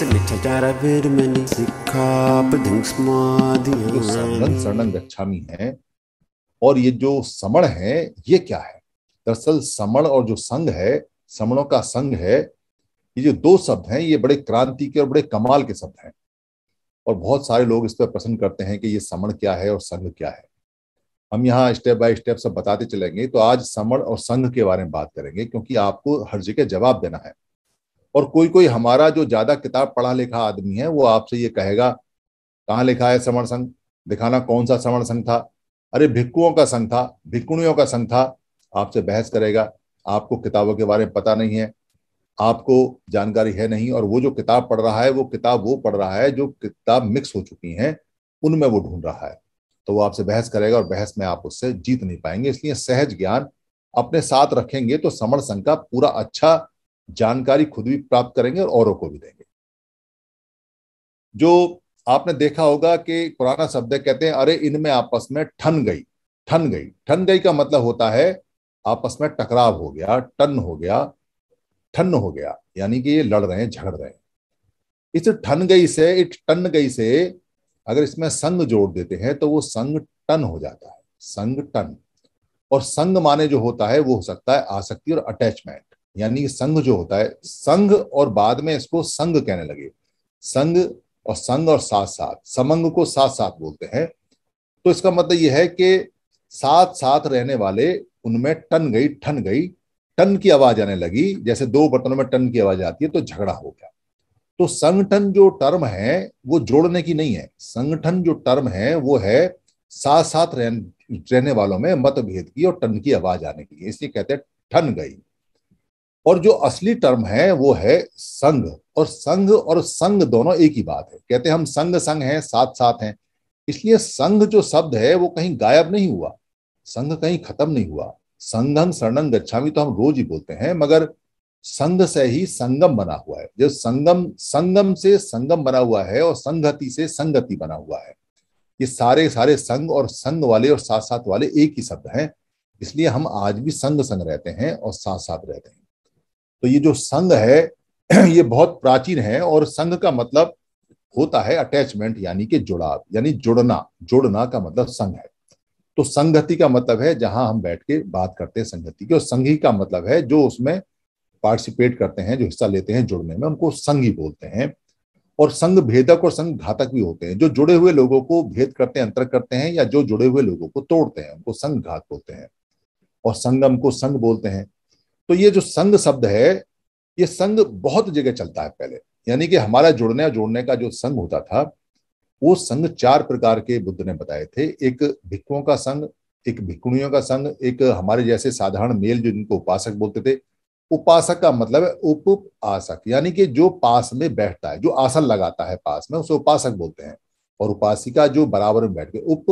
है और ये जो समण है ये क्या है दरअसल समण और जो संघ है समणों का संघ है ये जो दो शब्द हैं ये बड़े क्रांति के और बड़े कमाल के शब्द हैं और बहुत सारे लोग इस पर प्रश्न करते हैं कि ये समण क्या है और संघ क्या है हम यहाँ स्टेप बाय स्टेप सब बताते चलेंगे तो आज समण और संघ के बारे में बात करेंगे क्योंकि आपको हर जगह जवाब देना है और कोई कोई हमारा जो ज्यादा किताब पढ़ा लिखा आदमी है वो आपसे ये कहेगा कहाँ लिखा है समर संघ दिखाना कौन सा समर संघ था अरे भिक्कुओं का संघ था भिक्कुणियों का संघ था आपसे बहस करेगा आपको किताबों के बारे में पता नहीं है आपको जानकारी है नहीं और वो जो किताब पढ़ रहा है वो किताब वो पढ़ रहा है जो किताब मिक्स हो चुकी हैं उनमें वो ढूंढ रहा है तो वो आपसे बहस करेगा और बहस में आप उससे जीत नहीं पाएंगे इसलिए सहज ज्ञान अपने साथ रखेंगे तो समर संघ का पूरा अच्छा जानकारी खुद भी प्राप्त करेंगे और औरों को भी देंगे जो आपने देखा होगा कि पुराना शब्द कहते हैं अरे इनमें आपस में ठन गई ठन गई ठन गई का मतलब होता है आपस में टकराव हो गया टन हो गया ठन हो गया यानी कि ये लड़ रहे हैं झगड़ रहे हैं इस ठन गई से इस टन गई से अगर इसमें संग जोड़ देते हैं तो वो संग टन हो जाता है संग टन और संग माने जो होता है वो हो सकता है आसक्ति और अटैचमेंट यानी संघ जो होता है संघ और बाद में इसको संघ कहने लगे संघ और संघ और साथ साथ समंग को साथ साथ बोलते हैं तो इसका मतलब यह है कि साथ साथ रहने वाले उनमें टन गई ठन गई टन की आवाज आने लगी जैसे दो बर्तनों में टन की आवाज आती है तो झगड़ा हो गया तो संगठन जो टर्म है वो जोड़ने की नहीं है संगठन जो टर्म है वो है साथ साथ रहने वालों में मतभेद की और टन की आवाज आने की इसलिए कहते हैं ठन गई और जो असली टर्म है वो है संघ और संघ और संघ दोनों एक ही बात है कहते हैं हम संघ संघ हैं साथ साथ हैं इसलिए संघ जो शब्द है वो कहीं गायब नहीं हुआ संघ कहीं खत्म नहीं हुआ संघम शरणम गच्छामी तो हम रोज ही बोलते हैं मगर संघ से ही संगम बना हुआ है जो संगम संगम से संगम बना हुआ है और संगति से संगति बना हुआ है ये सारे सारे संघ और संघ वाले और साथ साथ वाले एक ही शब्द हैं इसलिए हम आज भी संग संग रहते हैं और साथ साथ रहते हैं तो ये जो संघ है ये बहुत प्राचीन है और संघ का मतलब होता है अटैचमेंट यानी कि जुड़ाव यानी जुड़ना जुड़ना का मतलब संघ है तो संगति का मतलब है जहां हम बैठ के बात करते हैं संगति की और संघी का मतलब है जो उसमें पार्टिसिपेट करते हैं जो हिस्सा लेते हैं जुड़ने में उनको संघी बोलते हैं और संघ भेदक और संघ घातक भी होते हैं जो जुड़े हुए लोगों को भेद करते हैं अंतर करते हैं या जो जुड़े हुए लोगों को तोड़ते हैं उनको संघ घात बोलते हैं और संगम को संघ बोलते हैं तो ये जो संघ शब्द है ये संघ बहुत जगह चलता है पहले यानी कि हमारा जुड़ने और जोड़ने का जो संघ होता था वो संघ चार प्रकार के बुद्ध ने बताए थे एक भिक्षुओं का संघ एक भिक्खुणियों का संघ एक हमारे जैसे साधारण मेल जो जिनको उपासक बोलते थे उपासक का मतलब है उप आसक यानी कि जो पास में बैठता है जो आसन लगाता है पास में उसे उपासक बोलते हैं और उपासिका जो बराबर में बैठ के उप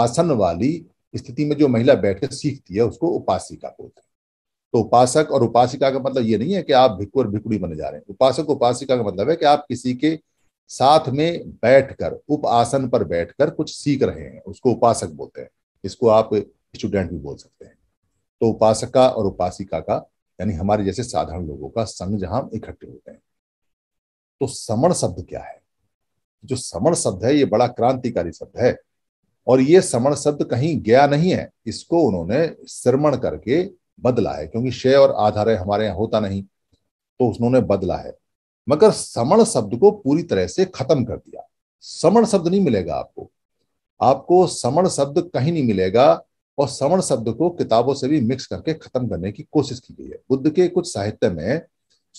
आसन वाली स्थिति में जो महिला बैठ के सीखती है उसको उपासिका बोलते हैं तो उपासक और उपासिका का मतलब ये नहीं है कि आप भिक्कु और भिकुड़ी बने जा रहे हैं उपासक उपासिका का मतलब है कि आप किसी के साथ में बैठकर उप आसन पर बैठकर कुछ सीख रहे हैं उसको उपासक बोलते हैं इसको आप स्टूडेंट भी बोल सकते हैं तो का और उपासिका का यानी हमारे जैसे साधारण लोगों का संग जहां इकट्ठे होते हैं तो समण शब्द क्या है जो समण शब्द है ये बड़ा क्रांतिकारी शब्द है और ये समण शब्द कहीं गया नहीं है इसको उन्होंने श्रमण करके बदला है क्योंकि शय और आधार है हमारे यहाँ होता नहीं तो उन्होंने बदला है मगर समण शब्द को पूरी तरह से खत्म कर दिया समण शब्द नहीं मिलेगा आपको आपको समण शब्द कहीं नहीं मिलेगा और समण शब्द को किताबों से भी मिक्स करके खत्म करने की कोशिश की गई है बुद्ध के कुछ साहित्य में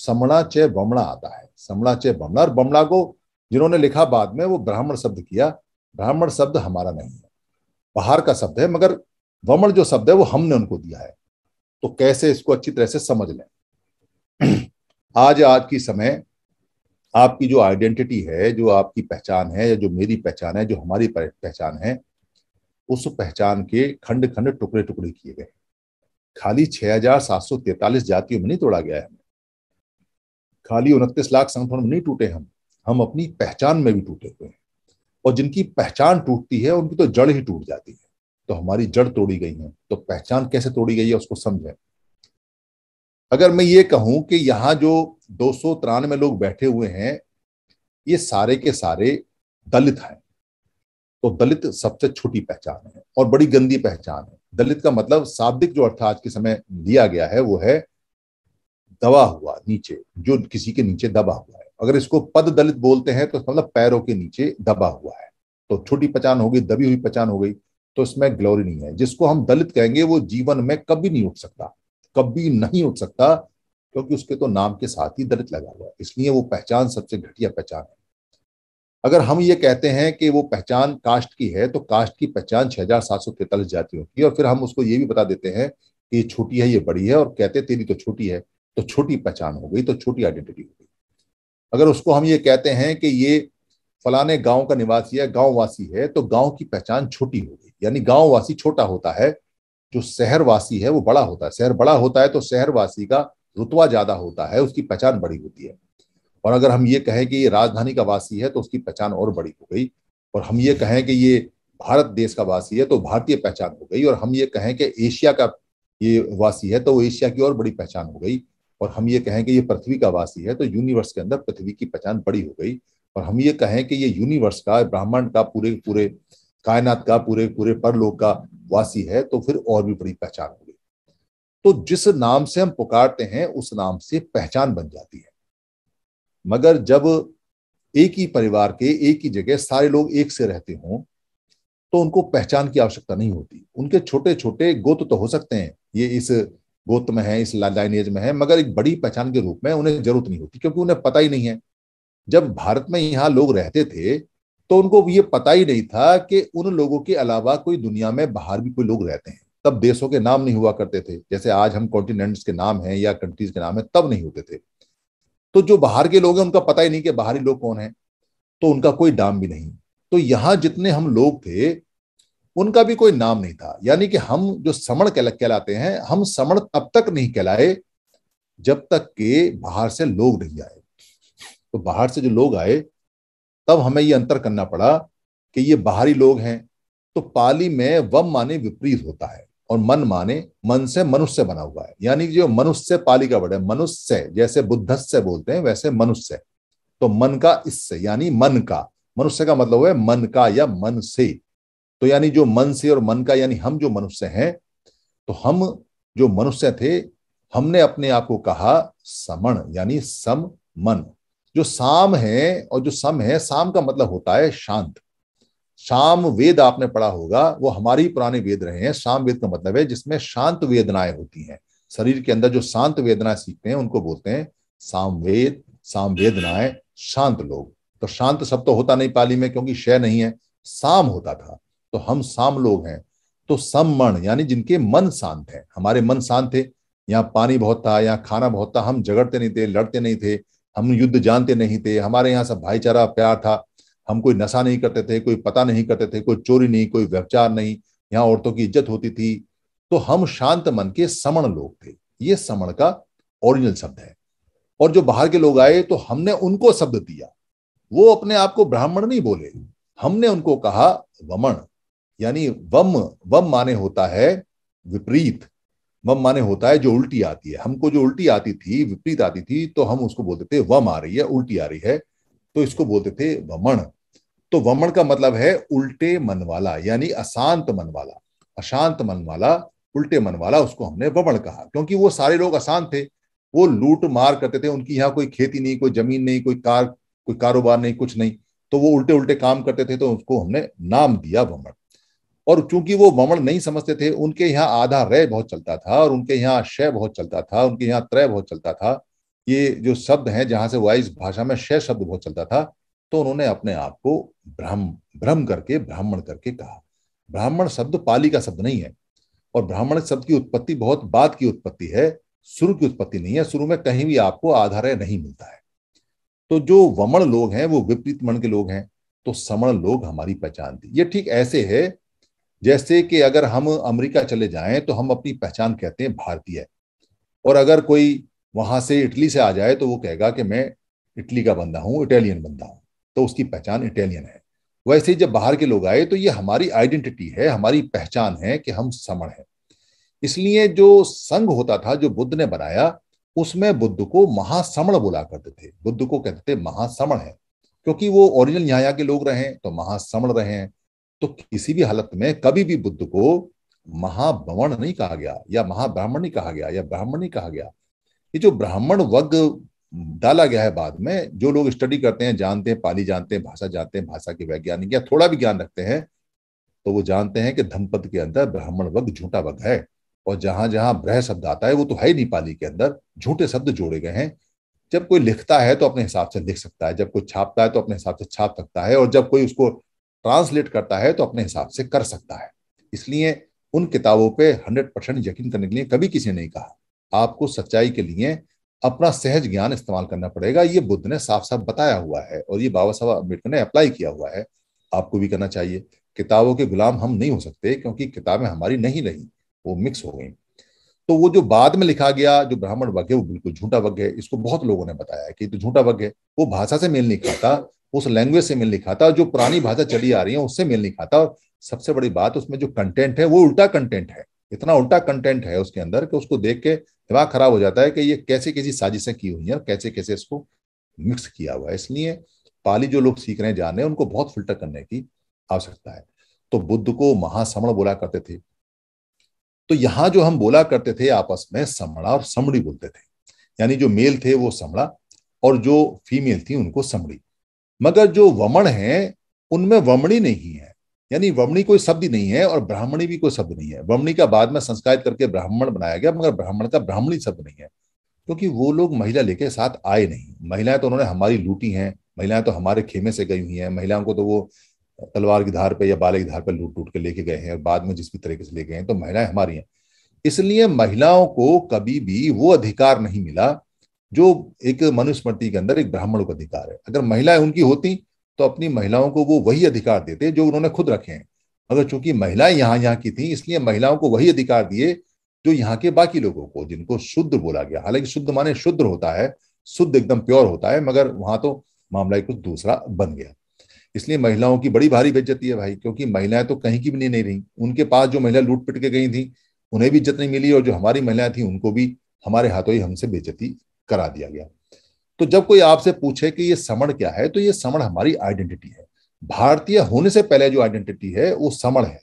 समणाचय बमणा आता है समणाचय बमणा और बमणा को जिन्होंने लिखा बाद में वो ब्राह्मण शब्द किया ब्राह्मण शब्द हमारा नहीं है बाहर का शब्द है मगर वमण जो शब्द है वो हमने उनको दिया है तो कैसे इसको अच्छी तरह से समझ लें आज आज की समय आपकी जो आइडेंटिटी है जो आपकी पहचान है या जो मेरी पहचान है जो हमारी पहचान है उस पहचान के खंड खंड टुकड़े टुकड़े किए गए खाली छह हजार सात सौ तैतालीस जातियों में नहीं तोड़ा गया है हमें खाली उनतीस लाख संगठन में नहीं टूटे हम हम अपनी पहचान में भी टूटे हुए हैं और जिनकी पहचान टूटती है उनकी तो जड़ ही टूट जाती है तो हमारी जड़ तोड़ी गई है तो पहचान कैसे तोड़ी गई है उसको समझें अगर मैं ये कहूं कि यहां जो दो सौ तिरानवे लोग बैठे हुए हैं ये सारे के सारे दलित हैं तो दलित सबसे छोटी पहचान है और बड़ी गंदी पहचान है दलित का मतलब शाब्दिक जो अर्थ आज के समय दिया गया है वो है दबा हुआ नीचे जो किसी के नीचे दबा हुआ है अगर इसको पद दलित बोलते हैं तो मतलब पैरों के नीचे दबा हुआ है तो छोटी पहचान हो गई दबी हुई पहचान हो गई तो इसमें ग्लोरी नहीं है जिसको हम दलित कहेंगे वो जीवन में कभी नहीं उठ सकता कभी नहीं उठ सकता क्योंकि उसके तो नाम के साथ ही दलित लगा हुआ है इसलिए वो पहचान सबसे घटिया पहचान है अगर हम ये कहते हैं कि वो पहचान कास्ट की है तो कास्ट की पहचान छह हजार सात सौ तैतालीस जातियों की और फिर हम उसको ये भी बता देते हैं कि ये छोटी है ये बड़ी है और कहते तेरी तो छोटी है तो छोटी पहचान हो गई तो छोटी आइडेंटिटी हो गई अगर उसको हम ये कहते हैं कि ये फलाने गांव का निवासी है गांववासी है तो गांव की पहचान छोटी हो गई यानी गांववासी छोटा होता है जो शहरवासी है वो बड़ा होता है शहर बड़ा होता है तो शहरवासी का रुतवा ज्यादा होता है उसकी पहचान बड़ी होती है और अगर हम ये कहें कि ये राजधानी का वासी है तो उसकी पहचान और बड़ी हो गई और हम ये कहें कि ये भारत देश का वासी है तो भारतीय पहचान हो गई और हम ये कहें कि एशिया का ये वासी है तो वो एशिया की और बड़ी पहचान हो गई और हम ये कहें कि ये पृथ्वी का वासी है तो यूनिवर्स के अंदर पृथ्वी की पहचान बड़ी हो गई और हम ये कहें कि ये यूनिवर्स का ब्राह्मण का पूरे पूरे कायनात का पूरे पूरे परलोक का वासी है तो फिर और भी बड़ी पहचान हो गई तो जिस नाम से हम पुकारते हैं उस नाम से पहचान बन जाती है मगर जब एक ही परिवार के एक ही जगह सारे लोग एक से रहते हों तो उनको पहचान की आवश्यकता नहीं होती उनके छोटे छोटे गोत तो हो सकते हैं ये इस गोत में है इस लाइनेज में है मगर एक बड़ी पहचान के रूप में उन्हें जरूरत नहीं होती क्योंकि उन्हें पता ही नहीं है जब भारत में यहाँ लोग रहते थे तो उनको ये पता ही नहीं था कि उन लोगों के अलावा कोई दुनिया में बाहर भी कोई लोग रहते हैं तब देशों के नाम नहीं हुआ करते थे जैसे आज हम कॉन्टिनेंट्स के नाम हैं या कंट्रीज के नाम है तब नहीं होते थे तो जो बाहर के लोग हैं उनका पता ही नहीं कि बाहरी लोग कौन है तो उनका कोई नाम भी नहीं तो यहां जितने हम लोग थे उनका भी कोई नाम नहीं था यानी कि हम जो समण कहलाते हैं हम समण तब तक नहीं कहलाए जब तक के बाहर से लोग नहीं आए तो बाहर से जो लोग आए तब हमें ये अंतर करना पड़ा कि ये बाहरी लोग हैं तो पाली में वम माने विपरीत होता है और मन माने मन से मनुष्य बना हुआ है यानी जो मनुष्य पाली का वर्ड है मनुष्य जैसे बुद्धस्य बोलते हैं वैसे मनुष्य तो मन का इससे यानी मन का मनुष्य का मतलब है मन का या मन से तो यानी जो मन से और मन का यानी हम जो मनुष्य हैं तो हम जो मनुष्य थे हमने अपने आप को कहा समण यानी सम मन जो साम है और जो सम है साम का मतलब होता है शांत शाम वेद आपने पढ़ा होगा वो हमारे ही पुराने वेद रहे हैं शाम वेद का मतलब है जिसमें शांत वेदनाएं होती हैं शरीर के अंदर जो शांत वेदनाएं सीखते हैं उनको बोलते हैं साम वेद साम वेदनाएं शांत लोग तो शांत शब्द तो होता नहीं पाली में क्योंकि शय नहीं है साम होता था तो हम साम लोग हैं तो सम्मण यानी जिनके मन शांत है हमारे मन शांत थे यहाँ पानी बहुत था यहाँ खाना बहुत था हम झगड़ते नहीं थे लड़ते नहीं थे हम युद्ध जानते नहीं थे हमारे यहाँ सब भाईचारा प्यार था हम कोई नशा नहीं करते थे कोई पता नहीं करते थे कोई चोरी नहीं कोई व्यवचार नहीं यहाँ औरतों की इज्जत होती थी तो हम शांत मन के समण लोग थे ये समण का ओरिजिनल शब्द है और जो बाहर के लोग आए तो हमने उनको शब्द दिया वो अपने आप को ब्राह्मण नहीं बोले हमने उनको कहा वमण यानी वम वम माने होता है विपरीत वम माने होता है जो उल्टी आती है हमको जो उल्टी आती थी विपरीत आती थी तो हम उसको बोलते थे वम आ रही है उल्टी आ रही है तो इसको बोलते थे वमण तो वमण का मतलब है उल्टे मन वाला यानी अशांत मन वाला अशांत मन वाला उल्टे मन वाला उसको हमने वमण कहा क्योंकि वो सारे लोग अशांत थे वो लूट मार करते थे उनकी यहाँ कोई खेती नहीं कोई जमीन नहीं कोई कार कोई कारोबार नहीं कुछ नहीं तो वो उल्टे उल्टे काम करते थे तो उसको हमने नाम दिया वमण और चूंकि वो ममण नहीं समझते थे उनके यहाँ आधा रय बहुत चलता था और उनके यहाँ शय बहुत चलता था उनके यहाँ त्रय बहुत चलता था ये जो शब्द हैं जहां से वाइस भाषा में शय शब्द बहुत चलता था तो उन्होंने अपने आप को ब्रह्म ब्रह्म करके ब्राह्मण करके कहा ब्राह्मण शब्द पाली का शब्द नहीं है और ब्राह्मण शब्द की उत्पत्ति बहुत बाद की उत्पत्ति है शुरू की उत्पत्ति नहीं है शुरू में कहीं भी आपको आधार नहीं मिलता है तो जो वमण लोग हैं वो विपरीत मण के लोग हैं तो समण लोग हमारी पहचान थी ये ठीक ऐसे है जैसे कि अगर हम अमेरिका चले जाएं तो हम अपनी पहचान कहते हैं भारतीय है। और अगर कोई वहां से इटली से आ जाए तो वो कहेगा कि मैं इटली का बंदा हूँ इटालियन बंदा हूं तो उसकी पहचान इटालियन है वैसे ही जब बाहर के लोग आए तो ये हमारी आइडेंटिटी है हमारी पहचान है कि हम समण है इसलिए जो संघ होता था जो बुद्ध ने बनाया उसमें बुद्ध को महासमण बोला करते थे बुद्ध को कहते थे महासमण है क्योंकि वो ओरिजिनल यहाँ यहाँ के लोग रहे तो महासमण रहे हैं तो किसी भी हालत में कभी भी बुद्ध को महाब्रह्मण नहीं कहा गया या महाब्राह्मण नहीं कहा गया या ब्राह्मण नहीं कहा गया ये जो ब्राह्मण वर्ग डाला गया है बाद में जो लोग स्टडी करते हैं जानते हैं पाली जानते हैं भाषा जानते हैं भाषा के वैज्ञानिक या थोड़ा भी ज्ञान रखते हैं तो वो जानते हैं कि धमपद के अंदर ब्राह्मण वर्ग झूठा वर्ग है और जहां जहां ब्रह शब्द आता है वो तो है ही नहीं पाली के अंदर झूठे शब्द जोड़े गए हैं जब कोई लिखता है तो अपने हिसाब से लिख सकता है जब कोई छापता है तो अपने हिसाब से छाप सकता है और जब कोई उसको ट्रांसलेट करता है तो अपने हिसाब से कर सकता है इसलिए उन किताबों पे 100 परसेंट यकीन करने के लिए कभी किसी ने नहीं कहा आपको सच्चाई के लिए अपना सहज ज्ञान इस्तेमाल करना पड़ेगा ये बुद्ध ने साफ साफ बताया हुआ है और ये बाबा साहब अम्बेडकर ने अप्लाई किया हुआ है आपको भी करना चाहिए किताबों के गुलाम हम नहीं हो सकते क्योंकि किताबें हमारी नहीं रही वो मिक्स हो गई तो वो जो बाद में लिखा गया जो ब्राह्मण वग है वो बिल्कुल झूठा वग है इसको बहुत लोगों ने बताया कि तो झूठा वग है वो भाषा से मेल नहीं खाता उस लैंग्वेज से मिल नहीं खाता जो पुरानी भाषा चली आ रही है उससे मिल नहीं खाता और सबसे बड़ी बात उसमें जो कंटेंट है वो उल्टा कंटेंट है इतना उल्टा कंटेंट है उसके अंदर कि उसको देख के दिमाग खराब हो जाता है कि ये कैसे कैसी साजिशें की हुई हैं कैसे कैसे इसको मिक्स किया हुआ है इसलिए पाली जो लोग सीख रहे हैं जान रहे हैं उनको बहुत फिल्टर करने की आवश्यकता है तो बुद्ध को महासमण बोला करते थे तो यहां जो हम बोला करते थे आपस में समड़ा और समड़ी बोलते थे यानी जो मेल थे वो समड़ा और जो फीमेल थी उनको समड़ी मगर जो वमण है उनमें वमणी नहीं है यानी वमणी कोई शब्द ही नहीं है और ब्राह्मणी भी कोई शब्द नहीं है वमणी का बाद में संस्कारित करके ब्राह्मण बनाया गया मगर ब्राह्मण का ब्राह्मणी शब्द नहीं है क्योंकि वो लोग महिला लेके साथ आए नहीं महिलाएं तो उन्होंने हमारी लूटी हैं महिलाएं तो हमारे खेमे से गई हुई हैं महिलाओं को तो वो तलवार की धार पे या बाले की धार पे लूट टूट के लेके गए हैं और बाद में जिस भी तरीके से लेके गए हैं तो महिलाएं हमारी हैं इसलिए महिलाओं को कभी भी वो अधिकार नहीं मिला जो एक मनुस्मृति के अंदर एक ब्राह्मणों का अधिकार है अगर महिलाएं उनकी होती तो अपनी महिलाओं को वो वही अधिकार देते जो उन्होंने खुद रखे हैं मगर चूंकि महिलाएं यहाँ यहाँ की थी इसलिए महिलाओं को वही अधिकार दिए जो यहाँ के बाकी लोगों को जिनको शुद्ध बोला गया हालांकि शुद्ध माने शुद्ध होता है शुद्ध एकदम प्योर होता है मगर वहां तो मामला कुछ दूसरा बन गया इसलिए महिलाओं की बड़ी भारी बेज्जती है भाई क्योंकि महिलाएं तो कहीं की भी नहीं, नहीं रही उनके पास जो महिला लूट पिट के गई थी उन्हें भी इज्जत नहीं मिली और जो हमारी महिलाएं थी उनको भी हमारे हाथों ही हमसे बेजती करा दिया गया तो जब कोई आपसे पूछे कि ये समण क्या है तो ये समण हमारी आइडेंटिटी है भारतीय होने से पहले जो आइडेंटिटी है वो समण है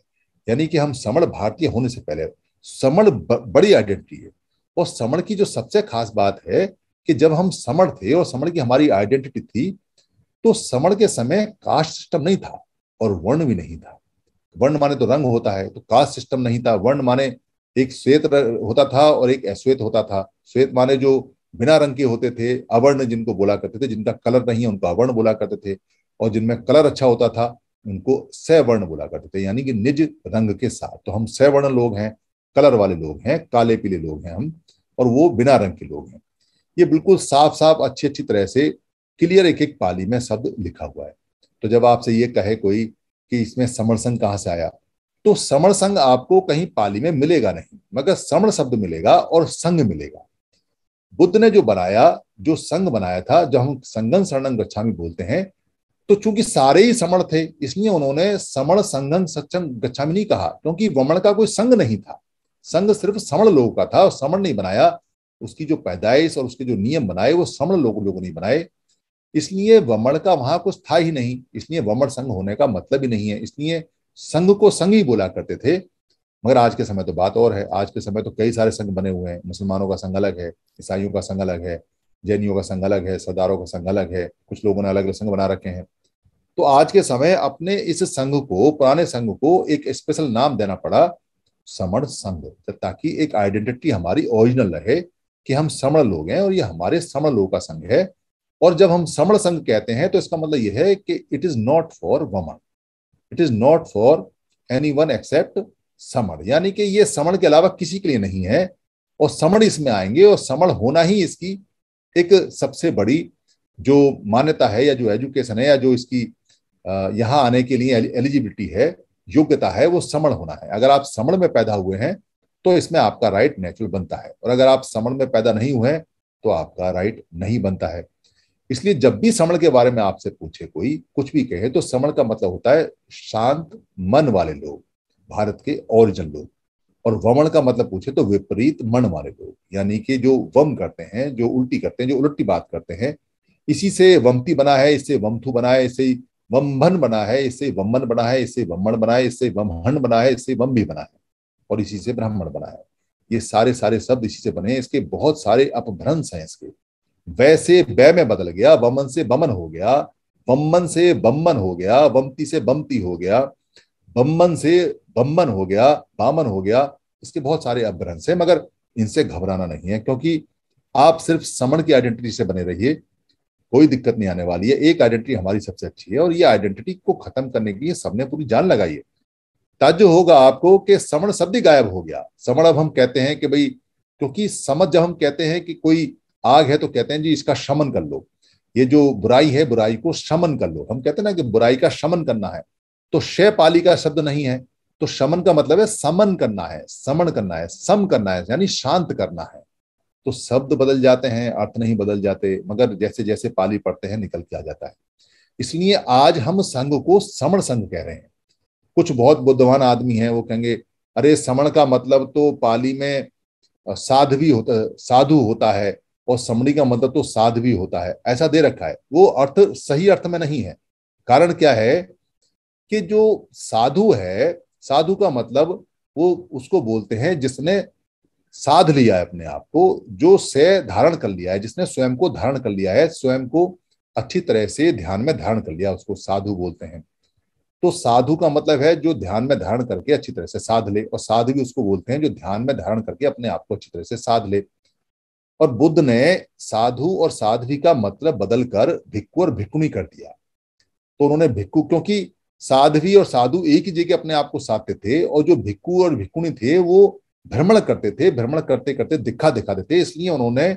यानी कि हम समण भारतीय होने से पहले समण बड़ी आइडेंटिटी है और समण की जो सबसे खास बात है कि जब हम समण थे और समण की हमारी आइडेंटिटी थी तो समण के समय कास्ट सिस्टम नहीं था और वर्ण भी नहीं था वर्ण माने तो रंग होता है तो कास्ट सिस्टम नहीं था वर्ण माने एक श्वेत होता था और एक अश्वेत होता था श्वेत माने जो बिना रंग के होते थे अवर्ण जिनको बोला करते थे जिनका कलर नहीं है उनको अवर्ण बोला करते थे और जिनमें कलर अच्छा होता था उनको सवर्ण बोला करते थे यानी कि निज रंग के साथ तो हम सवर्ण लोग हैं कलर वाले लोग हैं काले पीले लोग हैं हम और वो बिना रंग के लोग हैं ये बिल्कुल साफ साफ अच्छी अच्छी तरह से क्लियर एक एक पाली में शब्द लिखा हुआ है तो जब आपसे ये कहे कोई कि इसमें संघ कहाँ से आया तो संघ आपको कहीं पाली में मिलेगा नहीं मगर समर शब्द मिलेगा और संग मिलेगा बुद्ध ने जो बनाया जो संघ बनाया था जब हम संगन शरणम गच्छामी बोलते हैं तो चूंकि सारे ही समण थे इसलिए उन्होंने समण संगन सक्षम गच्छामी नहीं कहा क्योंकि वमण का कोई संघ नहीं था संघ सिर्फ समण लोगों का था और समण नहीं बनाया उसकी जो पैदाइश और उसके जो नियम बनाए वो समण लोगों लोगों ने बनाए इसलिए वमण का वहां कुछ था ही नहीं इसलिए वमण संघ होने का मतलब ही नहीं है इसलिए संघ को संघ ही बोला करते थे मगर आज के समय तो बात और है आज के समय तो कई सारे संघ बने हुए हैं मुसलमानों का संघ अलग है ईसाइयों का संघ अलग है जैनियों का संघ अलग है सरदारों का संघ अलग है कुछ लोगों ने अलग अलग संघ बना रखे हैं तो आज के समय अपने इस संघ को पुराने संघ को एक स्पेशल नाम देना पड़ा समण संघ ताकि एक आइडेंटिटी हमारी ओरिजिनल रहे कि हम समण लोग हैं और ये हमारे समण लोगों का संघ है और जब हम समण संघ कहते हैं तो इसका मतलब यह है कि it is not for women it is not for anyone except समण यानी कि ये समण के अलावा किसी के लिए नहीं है और समण इसमें आएंगे और समण होना ही इसकी एक सबसे बड़ी जो मान्यता है या जो एजुकेशन है या जो इसकी यहाँ आने के लिए एलिजिबिलिटी है योग्यता है वो समण होना है अगर आप समण में पैदा हुए हैं तो इसमें आपका राइट नेचुरल बनता है और अगर आप समण में पैदा नहीं हुए हैं तो आपका राइट नहीं बनता है इसलिए जब भी समण के बारे में आपसे पूछे कोई कुछ भी कहे तो समण का मतलब होता है शांत मन वाले लोग भारत के ओरिजिन लोग और वमण का मतलब पूछे तो विपरीत मण वाले लोग यानी कि जो वम करते हैं जो उल्टी करते हैं जो उल्टी बात करते हैं इसी से वमती बना है इससे वमथु बना है इससे वम्भन बना है इससे वमन बना है इससे वमण बना है इससे वमहन बना है इससे वम भी बना है और इसी से ब्राह्मण बना है ये सारे सारे शब्द इसी से बने हैं इसके बहुत सारे अपभ्रंश हैं इसके वैसे वै में बदल गया वमन से बमन हो गया वमन से बमन हो गया वमती से बमती हो गया बम्बन से बम्बन हो गया बामन हो गया इसके बहुत सारे अपभ्रंश हैं मगर इनसे घबराना नहीं है क्योंकि आप सिर्फ समण की आइडेंटिटी से बने रहिए कोई दिक्कत नहीं आने वाली है एक आइडेंटिटी हमारी सबसे अच्छी है और ये आइडेंटिटी को खत्म करने के लिए सबने पूरी जान लगाई है ताज्जुब होगा आपको कि समण शब्द ही गायब हो गया समण अब हम कहते हैं कि भाई क्योंकि समझ जब हम कहते हैं कि कोई आग है तो कहते हैं जी इसका शमन कर लो ये जो बुराई है बुराई को शमन कर लो हम कहते हैं ना कि बुराई का शमन करना है तो शय पाली का शब्द नहीं है तो शमन का मतलब है समन करना है समन करना है सम करना है यानी शांत करना है तो शब्द बदल जाते हैं अर्थ नहीं बदल जाते मगर जैसे जैसे पाली पढ़ते हैं निकल के आ जाता है इसलिए आज हम संघ को समण संघ कह रहे हैं कुछ बहुत बुद्धवान आदमी हैं वो कहेंगे अरे समण का मतलब तो पाली में साधवी होता साधु होता है और समणी का मतलब तो साधवी होता है ऐसा दे रखा है वो अर्थ सही अर्थ में नहीं है कारण क्या है कि जो साधु है साधु का मतलब वो उसको बोलते हैं जिसने साध लिया है अपने आप को जो से धारण कर लिया है जिसने स्वयं को धारण कर लिया है स्वयं को अच्छी तरह से ध्यान में धारण कर लिया उसको साधु बोलते हैं तो साधु का मतलब है जो ध्यान में धारण करके अच्छी तरह से साध ले और साधु उसको बोलते हैं जो ध्यान में धारण करके अपने आप को अच्छी तरह से साध ले और बुद्ध ने साधु और साध्वी का मतलब बदलकर भिक्कू भिक्खु और भिक्खुनी कर दिया तो उन्होंने भिक्खु क्योंकि साध्वी और साधु एक ही जगह अपने आप को साधते थे और जो भिक्खु और भिक्खुणी थे वो भ्रमण करते थे भ्रमण करते करते दिखा दिखाते थे इसलिए उन्होंने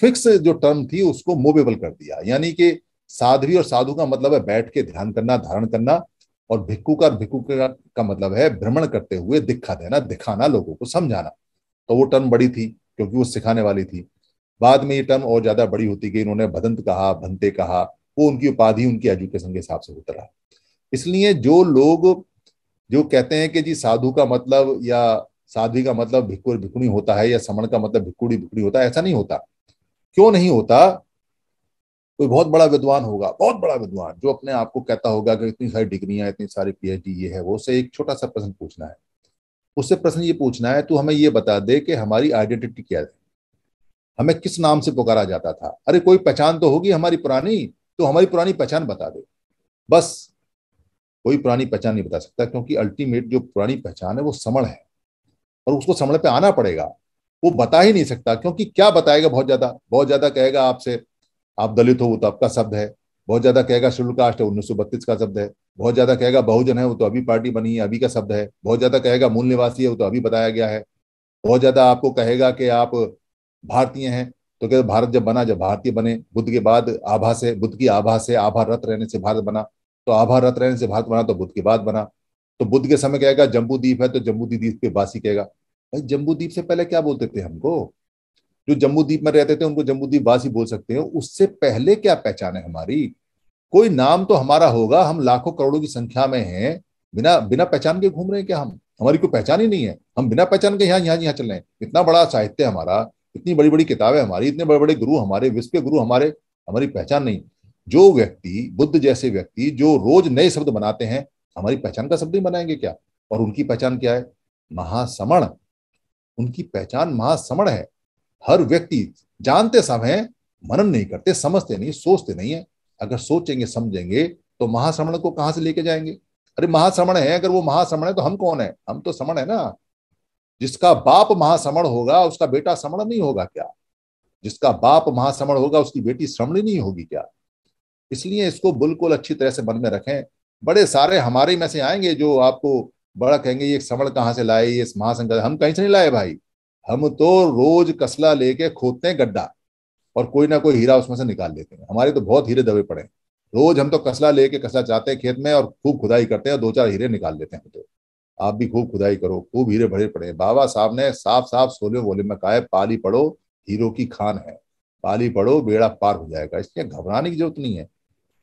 फिक्स जो टर्म थी उसको मूवेबल कर दिया यानी कि साध्वी और साधु का मतलब है बैठ के ध्यान करना धारण करना और भिक्खु का भिक्खु का, का मतलब है भ्रमण करते हुए दिखा देना दिखाना लोगों को समझाना तो वो टर्म बड़ी थी क्योंकि वो सिखाने वाली थी बाद में ये टर्म और ज्यादा बड़ी होती गई इन्होंने भदंत कहा भंते कहा वो उनकी उपाधि उनकी एजुकेशन के हिसाब से होता रहा इसलिए जो लोग जो कहते हैं कि जी साधु का मतलब या साध्वी का मतलब भिक्कुर भिकुणी होता है या समण का मतलब भिक्कुड़ी भिकुड़ी होता है ऐसा नहीं होता क्यों नहीं होता कोई बहुत बड़ा विद्वान होगा बहुत बड़ा विद्वान जो अपने आप को कहता होगा कि इतनी सारी डिग्रियां इतनी सारी पीएचडी ये है वो उससे एक छोटा सा प्रश्न पूछना है उससे प्रश्न ये पूछना है तू हमें ये बता दे कि हमारी आइडेंटिटी क्या है हमें किस नाम से पुकारा जाता था अरे कोई पहचान तो होगी हमारी पुरानी तो हमारी पुरानी पहचान बता दे बस कोई पुरानी पहचान नहीं बता सकता क्योंकि अल्टीमेट जो पुरानी पहचान है वो समण है और उसको समण पे आना पड़ेगा वो बता ही नहीं सकता क्योंकि क्या बताएगा बहुत ज्यादा बहुत ज्यादा कहेगा आपसे आप दलित हो वो तो आपका शब्द है बहुत ज्यादा कहेगा शुल्क कास्ट है उन्नीस का शब्द है बहुत ज्यादा कहेगा बहुजन है वो तो अभी पार्टी बनी है अभी का शब्द है बहुत ज्यादा कहेगा मूल निवासी है वो तो अभी बताया गया है बहुत ज्यादा आपको कहेगा कि आप भारतीय हैं तो कहते भारत जब बना जब भारतीय बने बुद्ध के बाद आभा से बुद्ध की आभा से आभा रथ रहने से भारत बना तो आभा रत रहने से भारत बना तो बुद्ध के बाद बना तो बुद्ध के समय कहेगा जम्बू द्वीप है तो जम्बू द्वीप के बासी कहेगा भाई जम्बू द्वीप से पहले क्या बोलते थे हमको जो जम्मू द्वीप में रहते थे उनको जम्मू द्वीप वासी बोल सकते हो उससे पहले क्या पहचान है हमारी कोई नाम तो हमारा होगा हम लाखों करोड़ों की संख्या में हैं बिना बिना पहचान के घूम रहे हैं क्या हम हमारी कोई पहचान ही नहीं है हम बिना पहचान के यहाँ यहाँ यहाँ चल रहे हैं इतना बड़ा साहित्य हमारा इतनी बड़ी बड़ी किताबें हमारी इतने बड़े बड़े गुरु हमारे विश्व के गुरु हमारे हमारी पहचान नहीं जो व्यक्ति बुद्ध जैसे व्यक्ति जो रोज नए शब्द बनाते हैं हमारी पहचान का शब्द ही बनाएंगे क्या और उनकी पहचान क्या है महासमण उनकी पहचान महासमण है हर व्यक्ति जानते समय मनन नहीं करते समझते नहीं सोचते नहीं है अगर सोचेंगे समझेंगे तो महाश्रमण को कहां से लेके जाएंगे अरे महाश्रमण है अगर वो महाश्रमण है तो हम कौन है हम तो श्रमण है ना जिसका बाप महाश्रमण होगा उसका बेटा श्रमण नहीं होगा क्या जिसका बाप महाश्रमण होगा उसकी बेटी श्रमणी नहीं होगी क्या इसलिए इसको बिल्कुल अच्छी तरह से मन में रखें बड़े सारे हमारे में से आएंगे जो आपको बड़ा कहेंगे ये समण कहाँ से लाए ये महासंघ हम कहीं से नहीं लाए भाई हम तो रोज कसला लेके खोदते हैं गड्ढा और कोई ना कोई हीरा उसमें से निकाल लेते हैं हमारे तो बहुत हीरे दबे पड़े हैं रोज हम तो कसला लेके कसला चाहते हैं खेत में और खूब खुदाई करते हैं दो चार हीरे निकाल लेते हैं तो आप भी खूब खुदाई करो खूब हीरे भरे पड़े बाबा साहब ने साफ साफ सोलह वोले में कहा है पाली पड़ो हीरो की खान है पाली पड़ो बेड़ा पार हो जाएगा इसलिए घबराने की जरूरत नहीं है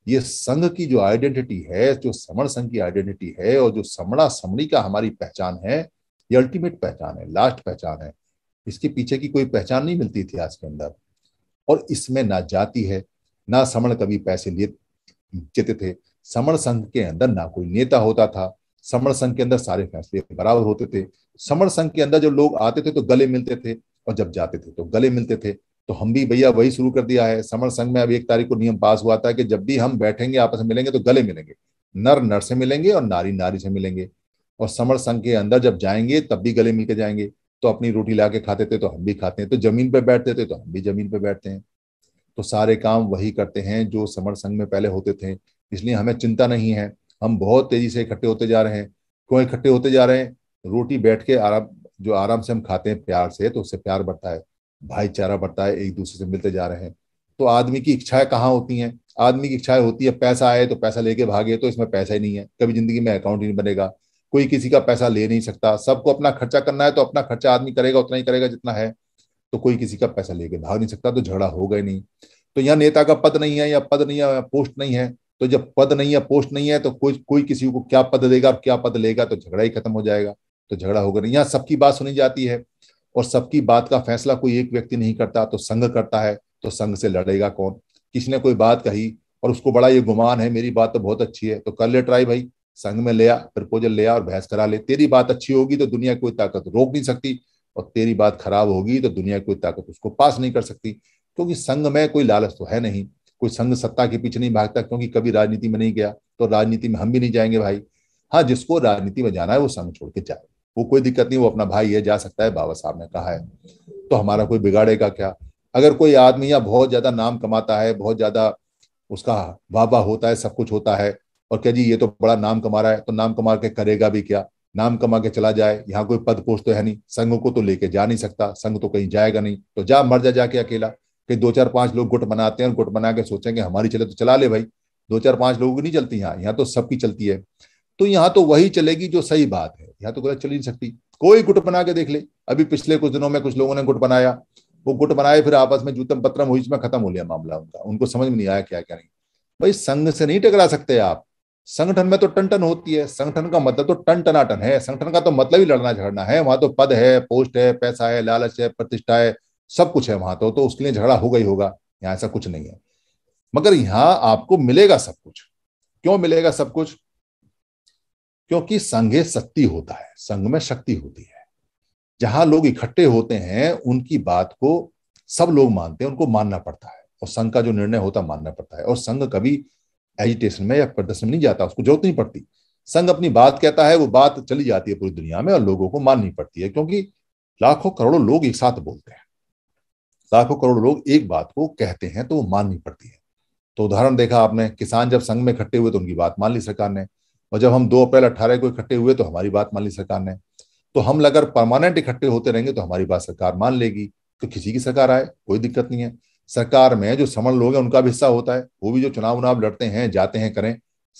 ये संघ की जो आइडेंटिटी है जो समण संघ की आइडेंटिटी है और जो समणा समणी का हमारी पहचान है ये अल्टीमेट पहचान है लास्ट पहचान है इसके पीछे की कोई पहचान नहीं मिलती थी आज के अंदर और इसमें ना जाति है ना समण कभी पैसे लिए जेते थे समण संघ के अंदर ना कोई नेता होता था समण संघ के अंदर सारे फैसले बराबर होते थे समण संघ के अंदर जब लोग आते थे तो गले मिलते थे और जब जाते थे तो गले मिलते थे तो हम भी भैया वही शुरू कर दिया है समर संघ में अभी एक तारीख को नियम पास हुआ था कि जब भी हम बैठेंगे आपस में मिलेंगे तो गले मिलेंगे नर नर से मिलेंगे और नारी नारी से मिलेंगे और समर संघ के अंदर जब जाएंगे तब भी गले मिलकर जाएंगे तो अपनी रोटी ला के खाते थे तो हम भी खाते हैं तो जमीन पर बैठते थे तो हम भी जमीन पर बैठते हैं तो सारे काम वही करते हैं जो समर संघ में पहले होते थे इसलिए हमें चिंता नहीं है हम बहुत तेजी से इकट्ठे होते जा रहे हैं क्यों इकट्ठे होते जा रहे हैं रोटी बैठ के आराम जो आराम से हम खाते हैं प्यार से तो उससे प्यार बढ़ता है भाईचारा बढ़ता है एक दूसरे से मिलते जा रहे हैं तो आदमी की इच्छाएं कहाँ होती हैं आदमी की इच्छाएं होती है पैसा आए तो पैसा लेके भागे तो इसमें पैसा ही नहीं है कभी जिंदगी में अकाउंट ही नहीं बनेगा कोई किसी का पैसा ले नहीं सकता सबको अपना खर्चा करना है तो अपना खर्चा आदमी करेगा उतना ही करेगा जितना है तो कोई किसी का पैसा लेके भाग नहीं सकता तो झगड़ा होगा ही नहीं तो यहाँ नेता का पद नहीं है या पद नहीं है पोस्ट नहीं है तो जब पद नहीं है पोस्ट नहीं है तो कोई कोई किसी को क्या पद देगा और क्या पद लेगा तो झगड़ा ही खत्म हो जाएगा तो झगड़ा होगा नहीं यहाँ सबकी बात सुनी जाती है और सबकी बात का फैसला कोई एक व्यक्ति नहीं करता तो संघ करता है तो संघ से लड़ेगा कौन किसी ने कोई बात कही और उसको बड़ा ये गुमान है मेरी बात तो बहुत अच्छी है तो कर ले ट्राई भाई संघ में ले आ प्रपोजल ले आ और बहस करा ले तेरी बात अच्छी होगी तो दुनिया कोई ताकत रोक नहीं सकती और तेरी बात खराब होगी तो दुनिया कोई ताकत उसको पास नहीं कर सकती क्योंकि संघ में कोई लालच तो है नहीं कोई संघ सत्ता के पीछे नहीं भागता क्योंकि कभी राजनीति में नहीं गया तो राजनीति में हम भी नहीं जाएंगे भाई हाँ जिसको राजनीति में जाना है वो संघ छोड़ के जाए वो कोई दिक्कत नहीं वो अपना भाई है जा सकता है बाबा साहब ने कहा है तो हमारा कोई बिगाड़ेगा क्या अगर कोई आदमी यहाँ बहुत ज्यादा नाम कमाता है बहुत ज्यादा उसका बाबा होता है सब कुछ होता है और क्या जी ये तो बड़ा नाम कमा रहा है तो नाम कमा के करेगा भी क्या नाम कमा के चला जाए यहाँ कोई पद पोष तो है नहीं संघ को तो लेके जा नहीं सकता संघ तो कहीं जाएगा नहीं तो जा मर जा जाके अकेला कहीं दो चार पांच लोग गुट बनाते हैं और गुट बना के सोचेंगे हमारी चले तो चला ले भाई दो चार पांच लोगों की नहीं चलती यहाँ यहाँ तो सबकी चलती है तो यहां तो वही चलेगी जो सही बात है यहां तो गलत चल नहीं सकती कोई गुट बना के देख ले अभी पिछले कुछ दिनों में कुछ लोगों ने गुट बनाया वो गुट बनाए फिर आपस में जूतम पत्रम हुई इसमें खत्म हो लिया मामला उनका उनको समझ में नहीं आया क्या क्या नहीं भाई संघ से नहीं टकरा सकते आप संगठन में तो टन टन होती है संगठन का मतलब तो टन टनाटन है संगठन का तो मतलब ही लड़ना झगड़ना है वहां तो पद है पोस्ट है पैसा है लालच है प्रतिष्ठा है सब कुछ है वहां तो, तो उसके लिए झगड़ा होगा ही होगा यहाँ ऐसा कुछ नहीं है मगर यहाँ आपको मिलेगा सब कुछ क्यों मिलेगा सब कुछ क्योंकि संघे शक्ति होता है संघ में शक्ति होती है जहां लोग इकट्ठे होते हैं उनकी बात को सब लोग मानते हैं उनको मानना पड़ता है और संघ का जो निर्णय होता है मानना पड़ता है और संघ कभी एजिटेशन में या प्रदर्शन में नहीं जाता उसको जरूरत नहीं पड़ती संघ अपनी बात कहता है वो बात चली जाती है पूरी दुनिया में और लोगों को माननी पड़ती है क्योंकि लाखों करोड़ों लोग एक साथ बोलते हैं लाखों करोड़ों लोग एक बात को कहते हैं तो वो माननी पड़ती है तो उदाहरण देखा आपने किसान जब संघ में इकट्ठे हुए तो उनकी बात मान ली सरकार ने और जब हम दो अप्रैल अट्ठारह को इकट्ठे हुए तो हमारी बात मान ली सरकार ने तो हम अगर परमानेंट इकट्ठे होते रहेंगे तो हमारी बात सरकार मान लेगी तो किसी की सरकार आए कोई दिक्कत नहीं है सरकार में जो समण लोग हैं उनका भी हिस्सा होता है वो भी जो चुनाव उनाव लड़ते हैं जाते हैं करें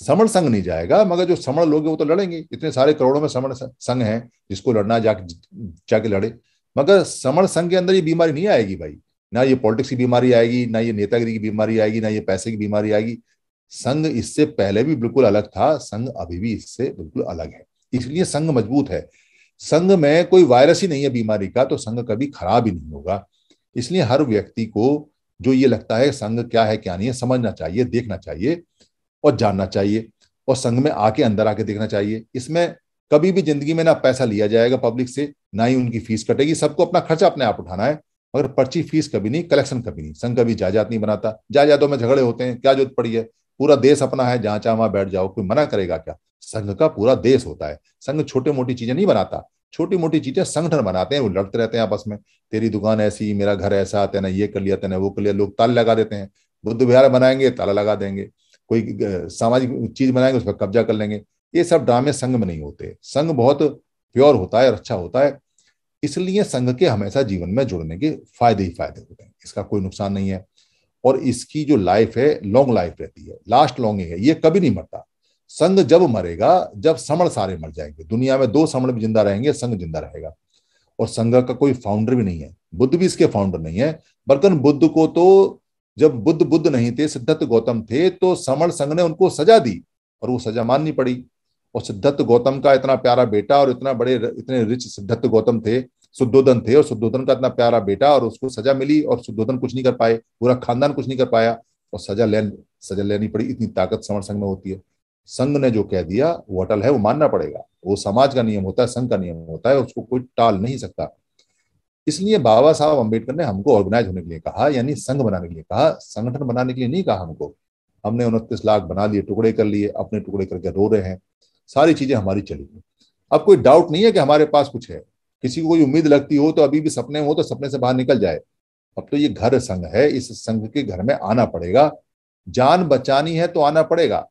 समण संघ नहीं जाएगा मगर जो समण लोग हैं वो तो लड़ेंगे इतने सारे करोड़ों में समण संघ हैं जिसको लड़ना जाके जाके लड़े मगर समण संघ के अंदर ये बीमारी नहीं आएगी भाई ना ये पॉलिटिक्स की बीमारी आएगी ना ये नेतागिरी की बीमारी आएगी ना ये पैसे की बीमारी आएगी संघ इससे पहले भी बिल्कुल अलग था संघ अभी भी इससे बिल्कुल अलग है इसलिए संघ मजबूत है संघ में कोई वायरस ही नहीं है बीमारी का तो संघ कभी खराब ही नहीं होगा इसलिए हर व्यक्ति को जो ये लगता है संघ क्या है क्या नहीं है समझना चाहिए देखना चाहिए और जानना चाहिए और संघ में आके अंदर आके देखना चाहिए इसमें कभी भी जिंदगी में ना पैसा लिया जाएगा पब्लिक से ना ही उनकी फीस कटेगी सबको अपना खर्चा अपने आप उठाना है मगर पर्ची फीस कभी नहीं कलेक्शन कभी नहीं संघ कभी जायजात नहीं बनाता जायजातों में झगड़े होते हैं क्या जरूरत पड़ी है पूरा देश अपना है जहां चाह वहां बैठ जाओ कोई मना करेगा क्या संघ का पूरा देश होता है संघ छोटे मोटी चीजें नहीं बनाता छोटी मोटी चीजें संगठन बनाते हैं वो लड़ते रहते हैं आपस में तेरी दुकान ऐसी मेरा घर ऐसा तेने ये कर लिया तेने वो कर लिया लोग ताले लगा देते हैं बुद्ध विहार बनाएंगे ताला लगा देंगे कोई सामाजिक चीज बनाएंगे उस पर कब्जा कर लेंगे ये सब ड्रामे संघ में नहीं होते संघ बहुत प्योर होता है और अच्छा होता है इसलिए संघ के हमेशा जीवन में जुड़ने के फायदे ही फायदे होते हैं इसका कोई नुकसान नहीं है और इसकी जो लाइफ है लॉन्ग लाइफ रहती है लास्ट लॉन्गिंग है ये कभी नहीं मरता संघ जब मरेगा जब समण सारे मर जाएंगे दुनिया में दो समण भी जिंदा रहेंगे संघ जिंदा रहेगा और संघ का कोई फाउंडर भी नहीं है बुद्ध भी इसके फाउंडर नहीं है बल्कि बुद्ध को तो जब बुद्ध बुद्ध नहीं थे सिद्धार्थ गौतम थे तो समण संघ ने उनको सजा दी और वो सजा माननी पड़ी और सिद्धार्थ गौतम का इतना प्यारा बेटा और इतना बड़े इतने रिच सिद्धार्थ गौतम थे सुद्धोधन थे और सुद्धोधन का इतना प्यारा बेटा और उसको सजा मिली और सुद्धोधन कुछ नहीं कर पाए पूरा खानदान कुछ नहीं कर पाया और सजा ले सजा लेनी पड़ी इतनी ताकत समर संघ में होती है संघ ने जो कह दिया वो अटल है वो मानना पड़ेगा वो समाज का नियम होता है संघ का नियम होता है उसको कोई टाल नहीं सकता इसलिए बाबा साहब अम्बेडकर ने हमको ऑर्गेनाइज होने के लिए कहा यानी संघ बनाने के लिए कहा संगठन बनाने के लिए नहीं कहा हमको हमने उनतीस लाख बना लिए टुकड़े कर लिए अपने टुकड़े करके रो रहे हैं सारी चीजें हमारी चली गई अब कोई डाउट नहीं है कि हमारे पास कुछ है किसी को कोई उम्मीद लगती हो तो अभी भी सपने हो तो सपने से बाहर निकल जाए अब तो ये घर संघ है इस संघ के घर में आना पड़ेगा जान बचानी है तो आना पड़ेगा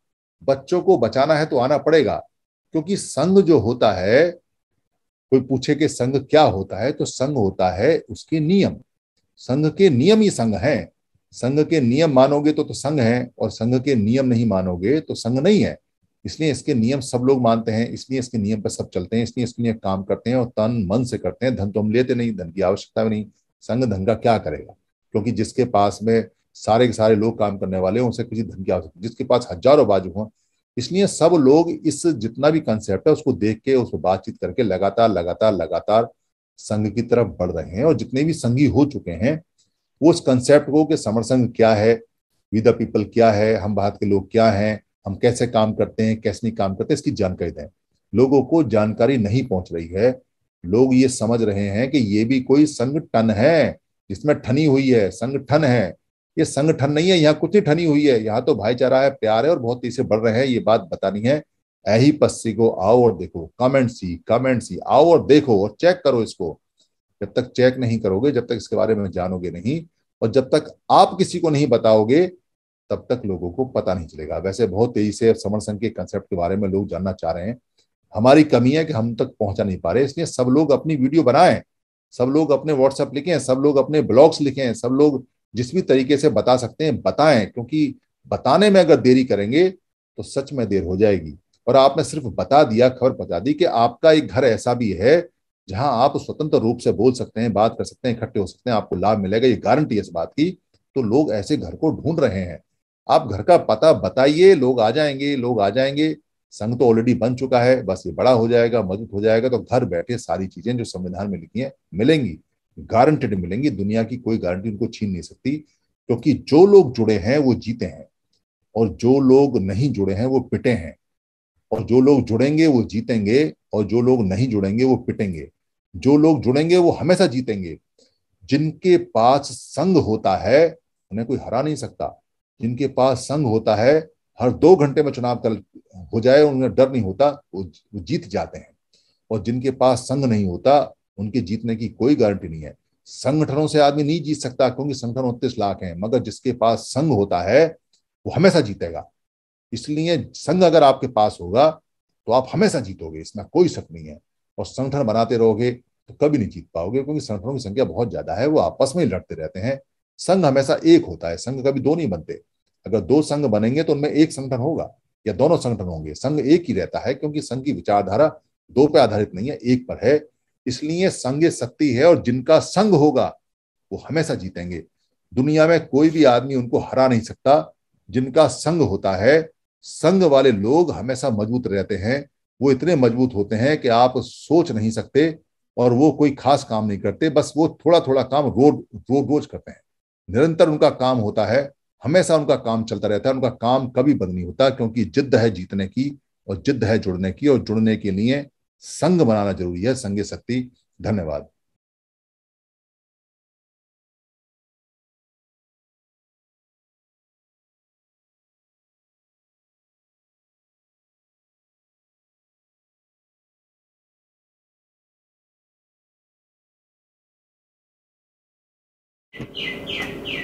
बच्चों को बचाना है तो आना पड़ेगा क्योंकि संघ जो होता है कोई पूछे कि संघ क्या होता है तो संघ होता है उसके नियम संघ के नियम ही संघ है संघ के नियम मानोगे तो तो संघ है और संघ के नियम नहीं मानोगे तो संघ नहीं है इसलिए इसके नियम सब लोग मानते हैं इसलिए इसके नियम पर सब चलते हैं इसलिए इसके लिए काम करते हैं और तन मन से करते हैं धन तो हम लेते नहीं धन की आवश्यकता भी नहीं संघ धन का क्या करेगा क्योंकि जिसके पास में सारे के सारे लोग काम करने वाले हैं उसे किसी धन की आवश्यकता जिसके पास हजारों बाजू हों इसलिए सब लोग इस जितना भी कंसेप्ट है उसको देख के उस पर बातचीत करके लगातार लगातार लगातार संघ की तरफ बढ़ रहे हैं और जितने भी संघी हो चुके हैं वो उस कंसेप्ट को कि संघ क्या है विद पीपल क्या है हम भारत के लोग क्या हैं हम कैसे काम करते हैं कैसे नहीं काम करते इसकी जानकारी दें लोगों को जानकारी नहीं पहुंच रही है लोग ये समझ रहे हैं कि ये भी कोई संगठन है जिसमें ठनी हुई है संगठन है ये संगठन नहीं है यहाँ कुछ ही ठनी हुई है यहाँ तो भाईचारा है प्यार है और बहुत तेजी से बढ़ रहे हैं ये बात बतानी है ऐही पस्सी को आओ और देखो कमेंट सी कमेंट सी आओ और देखो और चेक करो इसको जब तक चेक नहीं करोगे जब तक इसके बारे में जानोगे नहीं और जब तक आप किसी को नहीं बताओगे तब तक लोगों को पता नहीं चलेगा वैसे बहुत तेजी से समर संघ के कंसेप्ट के बारे में लोग जानना चाह रहे हैं हमारी कमी है कि हम तक पहुंचा नहीं पा रहे इसलिए सब लोग अपनी वीडियो बनाएं सब लोग अपने व्हाट्सएप लिखें सब लोग अपने ब्लॉग्स लिखें सब लोग जिस भी तरीके से बता सकते हैं बताएं क्योंकि बताने में अगर देरी करेंगे तो सच में देर हो जाएगी और आपने सिर्फ बता दिया खबर पहुंचा दी कि आपका एक घर ऐसा भी है जहां आप स्वतंत्र रूप से बोल सकते हैं बात कर सकते हैं इकट्ठे हो सकते हैं आपको लाभ मिलेगा ये गारंटी है इस बात की तो लोग ऐसे घर को ढूंढ रहे हैं आप घर का पता बताइए लोग आ जाएंगे लोग आ जाएंगे संघ तो ऑलरेडी बन चुका है बस ये बड़ा हो जाएगा मजबूत हो जाएगा तो घर बैठे सारी चीजें जो संविधान में लिखी हैं मिलेंगी गारंटेड मिलेंगी दुनिया की कोई गारंटी उनको छीन नहीं सकती क्योंकि तो जो लोग जुड़े हैं वो जीते हैं और जो लोग नहीं जुड़े हैं वो पिटे हैं और जो लोग जुड़ेंगे वो जीतेंगे और जो लोग नहीं जुड़ेंगे वो पिटेंगे जो लोग जुड़ेंगे वो हमेशा जीतेंगे जिनके पास संघ होता है उन्हें कोई हरा नहीं सकता जिनके पास संघ होता है हर दो घंटे में चुनाव कल हो जाए उन्हें डर नहीं होता वो जीत जाते हैं और जिनके पास संघ नहीं होता उनके जीतने की कोई गारंटी नहीं है संगठनों से आदमी नहीं जीत सकता क्योंकि संगठन उनतीस लाख हैं मगर जिसके पास संघ होता है वो हमेशा जीतेगा इसलिए संघ अगर आपके पास होगा तो आप हमेशा जीतोगे इसमें कोई शक नहीं है और संगठन बनाते रहोगे तो कभी नहीं जीत पाओगे क्योंकि संगठनों की संख्या बहुत ज्यादा है वो आपस में लड़ते रहते हैं संघ हमेशा एक होता है संघ कभी दो नहीं बनते अगर दो संघ बनेंगे तो उनमें एक संगठन होगा या दोनों संगठन होंगे संघ एक ही रहता है क्योंकि संघ की विचारधारा दो पर आधारित नहीं है एक पर है इसलिए संघ शक्ति है और जिनका संघ होगा वो हमेशा जीतेंगे दुनिया में कोई भी आदमी उनको हरा नहीं सकता जिनका संघ होता है संघ वाले लोग हमेशा मजबूत रहते हैं वो इतने मजबूत होते हैं कि आप सोच नहीं सकते और वो कोई खास काम नहीं करते बस वो थोड़ा थोड़ा काम रोज रोज रोज करते हैं निरंतर उनका काम होता है हमेशा उनका काम चलता रहता है उनका काम कभी बंद नहीं होता क्योंकि जिद्द है जीतने की और जिद्द है जुड़ने की और जुड़ने के लिए संघ बनाना जरूरी है संघ शक्ति धन्यवाद